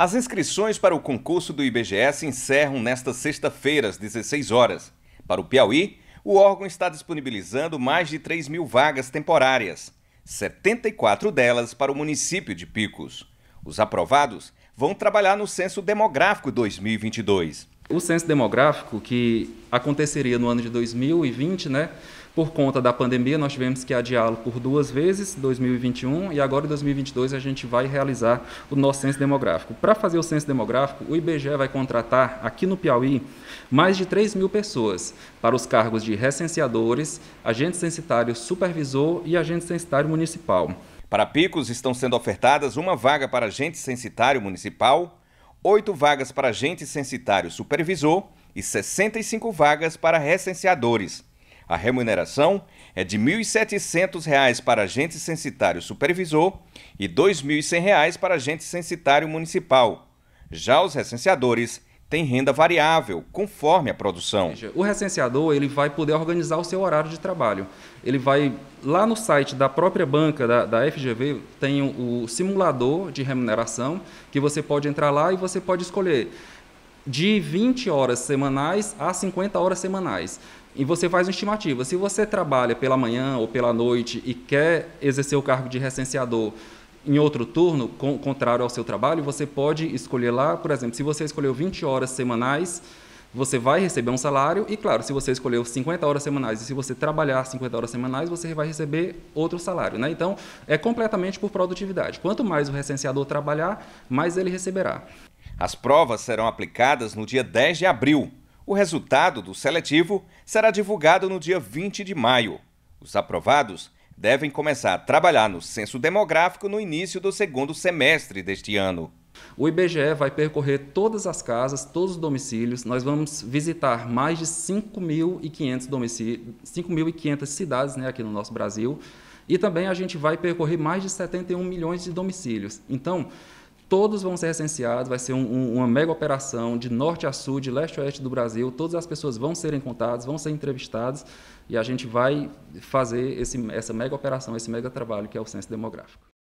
As inscrições para o concurso do IBGE se encerram nesta sexta-feira, às 16 horas. Para o Piauí, o órgão está disponibilizando mais de 3 mil vagas temporárias, 74 delas para o município de Picos. Os aprovados vão trabalhar no Censo Demográfico 2022. O censo demográfico que aconteceria no ano de 2020, né, por conta da pandemia, nós tivemos que adiá-lo por duas vezes, 2021 e agora em 2022 a gente vai realizar o nosso censo demográfico. Para fazer o censo demográfico, o IBGE vai contratar aqui no Piauí mais de 3 mil pessoas para os cargos de recenseadores, agente censitário supervisor e agente censitário municipal. Para picos, estão sendo ofertadas uma vaga para agente censitário municipal, oito vagas para agente censitário supervisor e 65 vagas para recenseadores a remuneração é de R$ 1.700 para agente censitário supervisor e R$ 2.100 para agente censitário municipal. Já os recenseadores têm renda variável, conforme a produção. O recenseador ele vai poder organizar o seu horário de trabalho. Ele vai, lá no site da própria banca da, da FGV, tem o, o simulador de remuneração, que você pode entrar lá e você pode escolher de 20 horas semanais a 50 horas semanais e você faz uma estimativa. Se você trabalha pela manhã ou pela noite e quer exercer o cargo de recenseador em outro turno, com, contrário ao seu trabalho, você pode escolher lá, por exemplo, se você escolheu 20 horas semanais, você vai receber um salário e, claro, se você escolheu 50 horas semanais e se você trabalhar 50 horas semanais, você vai receber outro salário. Né? Então, é completamente por produtividade. Quanto mais o recenseador trabalhar, mais ele receberá. As provas serão aplicadas no dia 10 de abril o resultado do seletivo será divulgado no dia 20 de maio. Os aprovados devem começar a trabalhar no censo demográfico no início do segundo semestre deste ano. O IBGE vai percorrer todas as casas, todos os domicílios. Nós vamos visitar mais de 5.500 domicílios, cidades né, aqui no nosso Brasil. E também a gente vai percorrer mais de 71 milhões de domicílios. Então, Todos vão ser recenseados, vai ser um, um, uma mega operação de norte a sul, de leste a oeste do Brasil. Todas as pessoas vão ser contadas, vão ser entrevistadas e a gente vai fazer esse, essa mega operação, esse mega trabalho que é o censo demográfico.